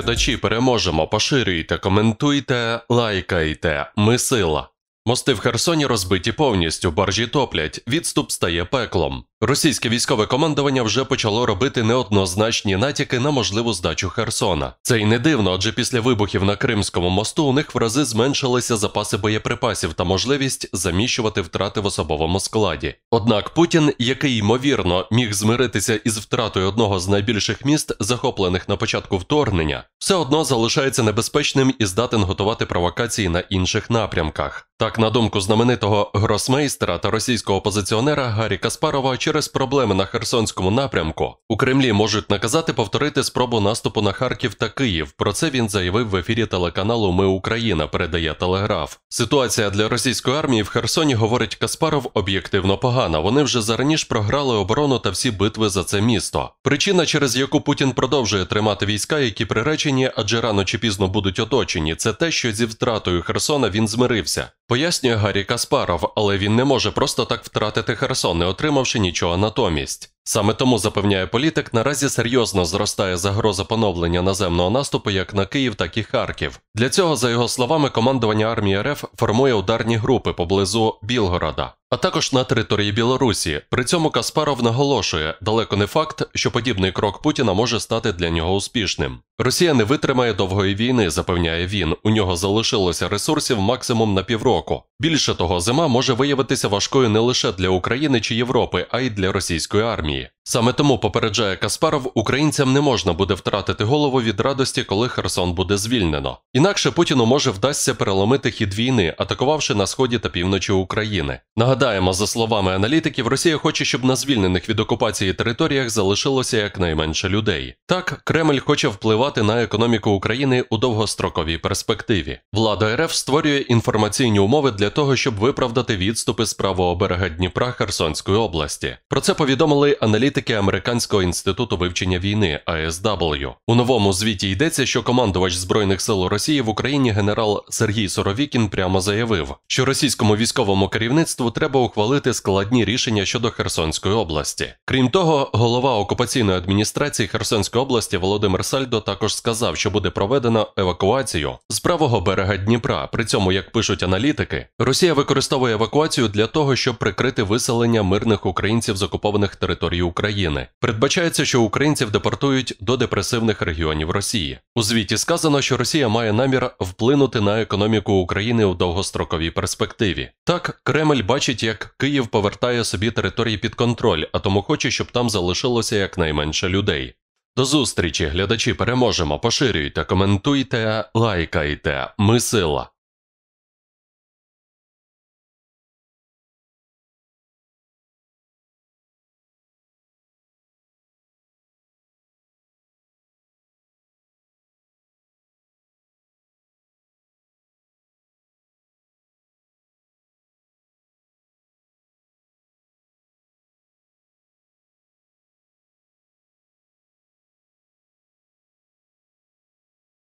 глядачі, переможемо, поширюйте, коментуйте, лайкайте. Ми сила. Мости в Херсоні розбиті повністю, баржі топлять, відступ стає пеклом. Російське військове командування вже почало робити неоднозначні натяки на можливу здачу Херсона. Це й не дивно, адже після вибухів на Кримському мосту у них в рази зменшилися запаси боєприпасів та можливість заміщувати втрати в особовому складі. Однак Путін, який ймовірно міг змиритися із втратою одного з найбільших міст, захоплених на початку вторгнення, все одно залишається небезпечним і здатен готувати провокації на інших напрямках. Так, на думку знаменитого гросмейстера та російського опозиціонера Гаррі Каспарова через проблеми на Херсонському напрямку у Кремлі можуть наказати повторити спробу наступу на Харків та Київ. Про це він заявив в ефірі телеканалу Ми Україна передає телеграф. Ситуація для російської армії в Херсоні говорить Каспаров об'єктивно погана. Вони вже зараніш програли оборону та всі битви за це місто. Причина, через яку Путін продовжує тримати війська, які приречені, адже рано чи пізно будуть оточені. Це те, що зі втратою Херсона він змирився. Пояснює Гаррі Каспаров, але він не може просто так втратити Херсон, не отримавши нічого натомість. Саме тому запевняє політик, наразі серйозно зростає загроза поновлення наземного наступу як на Київ, так і Харків. Для цього, за його словами, командування армії РФ формує ударні групи поблизу Білгорода, а також на території Білорусі. При цьому Каспаров наголошує, далеко не факт, що подібний крок Путіна може стати для нього успішним. Росія не витримає довгої війни, запевняє він. У нього залишилося ресурсів максимум на півроку. Більше того, зима може виявитися важкою не лише для України чи Європи, а й для російської армії. сильнее. Саме тому попереджає Каспаров, українцям не можна буде втратити голову від радості, коли Херсон буде звільнено. Інакше Путіну може вдасться переломити хід війни, атакувавши на сході та півночі України. Нагадаємо, за словами аналітиків, Росія хоче, щоб на звільнених від окупації територіях залишилося якнайменше людей. Так, Кремль хоче впливати на економіку України у довгостроковій перспективі. Влада РФ створює інформаційні умови для того, щоб виправдати відступи з правого берега Дніпра Херсонської області. Про це повідомили аналітики політики Американського інституту вивчення війни АСW. У новому звіті йдеться, що командувач збройних сил Росії в Україні генерал Сергій Соровікін прямо заявив, що російському військовому керівництву треба ухвалити складні рішення щодо Херсонської області. Крім того, голова окупаційної адміністрації Херсонської області Володимир Сальдо також сказав, що буде проведено евакуацію з правого берега Дніпра. При цьому, як пишуть аналітики, Росія використовує евакуацію для того, щоб прикрити виселення мирних українців з окупованих територій України країни. Передбачається, що українців депортують до депресивних регіонів Росії. У звіті сказано, що Росія має намір вплинути на економіку України у довгостроковій перспективі. Так, Кремль бачить, як Київ повертає собі території під контроль, а тому хоче, щоб там залишилося якнайменше людей. До зустрічі, глядачі, переможемо, поширюйте, коментуйте, лайкайте. Ми сила.